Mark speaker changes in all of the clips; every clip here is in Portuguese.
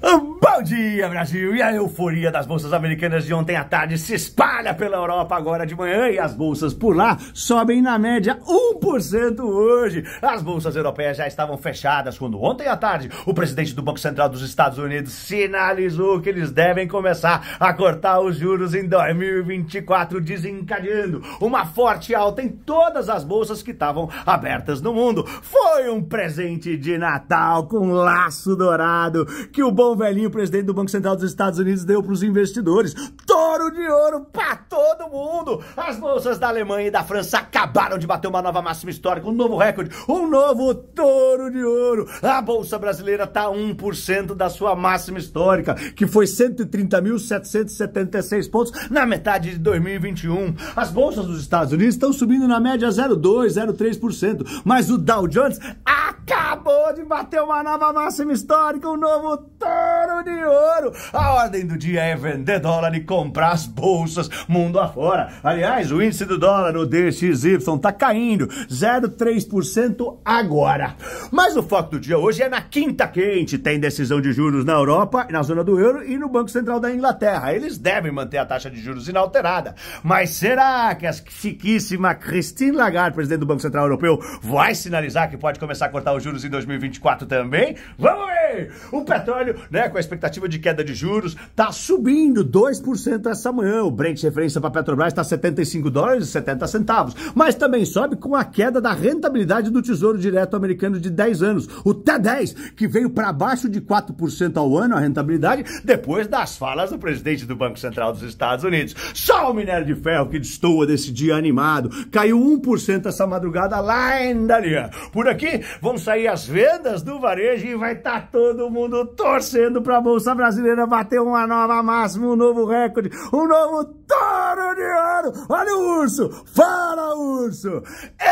Speaker 1: Bom dia, Brasil! E a euforia das bolsas americanas de ontem à tarde se espalha pela Europa agora de manhã e as bolsas por lá sobem na média 1% hoje. As bolsas europeias já estavam fechadas quando ontem à tarde o presidente do Banco Central dos Estados Unidos sinalizou que eles devem começar a cortar os juros em 2024, desencadeando uma forte alta em todas as bolsas que estavam abertas no mundo. Foi um presente de Natal com laço dourado que o Banco o velhinho presidente do Banco Central dos Estados Unidos deu para os investidores. Toro de ouro para todo mundo! As bolsas da Alemanha e da França acabaram de bater uma nova máxima histórica, um novo recorde, um novo touro de ouro. A bolsa brasileira está 1% da sua máxima histórica, que foi 130.776 pontos na metade de 2021. As bolsas dos Estados Unidos estão subindo na média 0,2, 0,3%, mas o Dow Jones acabou de bater uma nova máxima histórica, um novo de Ouro. A ordem do dia é vender dólar e comprar as bolsas mundo afora. Aliás, o índice do dólar, o DXY, tá caindo 0,3% agora. Mas o foco do dia hoje é na quinta quente. Tem decisão de juros na Europa, na zona do euro e no Banco Central da Inglaterra. Eles devem manter a taxa de juros inalterada. Mas será que a chiquíssima Christine Lagarde, presidente do Banco Central Europeu, vai sinalizar que pode começar a cortar os juros em 2024 também? Vamos ver! O petróleo, né, com a expectativa de queda de juros está subindo 2% essa manhã. O Brent referência para Petrobras está 75 dólares e 70 centavos, mas também sobe com a queda da rentabilidade do Tesouro Direto americano de 10 anos, o T10, que veio para baixo de 4% ao ano a rentabilidade depois das falas do presidente do Banco Central dos Estados Unidos. Só o minério de ferro que destoa desse dia animado. Caiu 1% essa madrugada lá em Dalian. Por aqui vão sair as vendas do varejo e vai estar tá todo mundo torcendo para a Bolsa Brasileira bateu uma nova máxima, um novo recorde, um novo touro de ouro. Olha o urso! Fala, urso!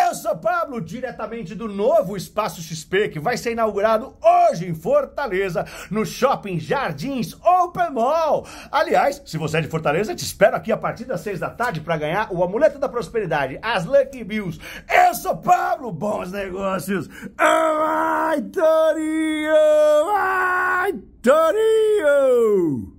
Speaker 1: Eu sou Pablo, diretamente do novo Espaço XP, que vai ser inaugurado hoje em Fortaleza, no Shopping Jardins Open Mall. Aliás, se você é de Fortaleza, te espero aqui a partir das seis da tarde para ganhar o Amuleto da Prosperidade, as Lucky Bills. Eu sou Pablo, bons negócios! Ai, Torinho! daddy